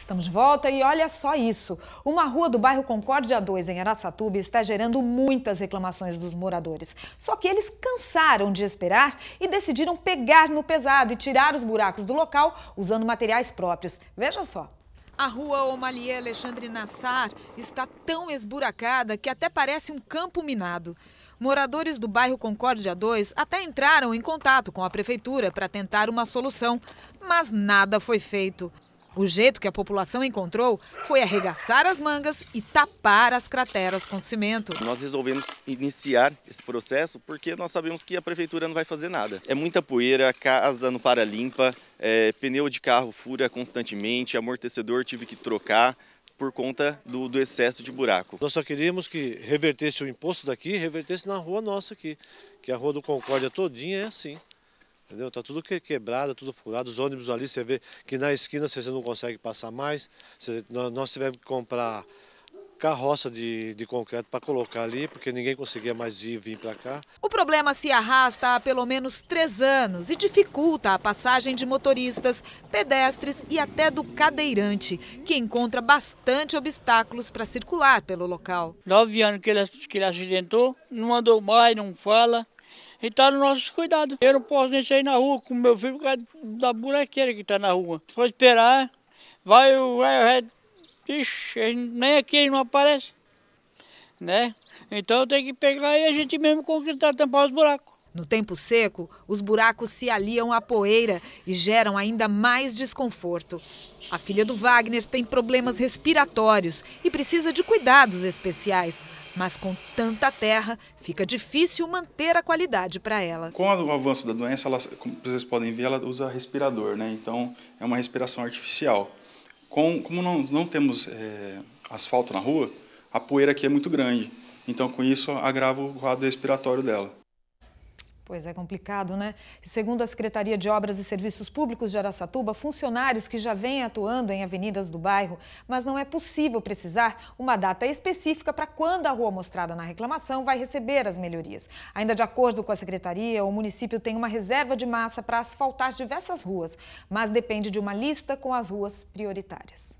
Estamos de volta e olha só isso. Uma rua do bairro Concórdia 2, em Araçatuba, está gerando muitas reclamações dos moradores. Só que eles cansaram de esperar e decidiram pegar no pesado e tirar os buracos do local usando materiais próprios. Veja só. A rua Omalie Alexandre Nassar está tão esburacada que até parece um campo minado. Moradores do bairro Concórdia 2 até entraram em contato com a prefeitura para tentar uma solução, mas nada foi feito. O jeito que a população encontrou foi arregaçar as mangas e tapar as crateras com cimento. Nós resolvemos iniciar esse processo porque nós sabemos que a prefeitura não vai fazer nada. É muita poeira, casa não para limpa, é, pneu de carro fura constantemente, amortecedor tive que trocar por conta do, do, excesso de buraco. Nós só queríamos que revertesse o imposto daqui, revertesse na rua nossa aqui, que a Rua do Concórdia todinha é assim entendeu? Tá tudo quebrado, tudo furado, os ônibus ali você vê que na esquina você não consegue passar mais, nós tivemos que comprar carroça de, de concreto para colocar ali, porque ninguém conseguia mais ir vir para cá. O problema se arrasta há pelo menos três anos e dificulta a passagem de motoristas, pedestres e até do cadeirante, que encontra bastante obstáculos para circular pelo local. Nove anos que ele, que ele acidentou, não andou mais, não fala, e está nos nossos cuidados. Eu não posso nem sair na rua com meu filho por causa da buraqueira que está na rua. Só esperar, vai o vai, ixi, nem aqui ele não aparece. Né? Então tem que pegar e a gente mesmo conquistar, tampar os buracos. No tempo seco, os buracos se aliam à poeira e geram ainda mais desconforto. A filha do Wagner tem problemas respiratórios e precisa de cuidados especiais, mas com tanta terra fica difícil manter a qualidade para ela. Com o avanço da doença, ela, como vocês podem ver, ela usa respirador, né? Então é uma respiração artificial. Com, como não, não temos é, asfalto na rua, a poeira aqui é muito grande. Então com isso agrava o quadro respiratório dela. Pois é complicado, né? Segundo a Secretaria de Obras e Serviços Públicos de Araçatuba, funcionários que já vêm atuando em avenidas do bairro, mas não é possível precisar uma data específica para quando a rua mostrada na reclamação vai receber as melhorias. Ainda de acordo com a secretaria, o município tem uma reserva de massa para asfaltar diversas ruas, mas depende de uma lista com as ruas prioritárias.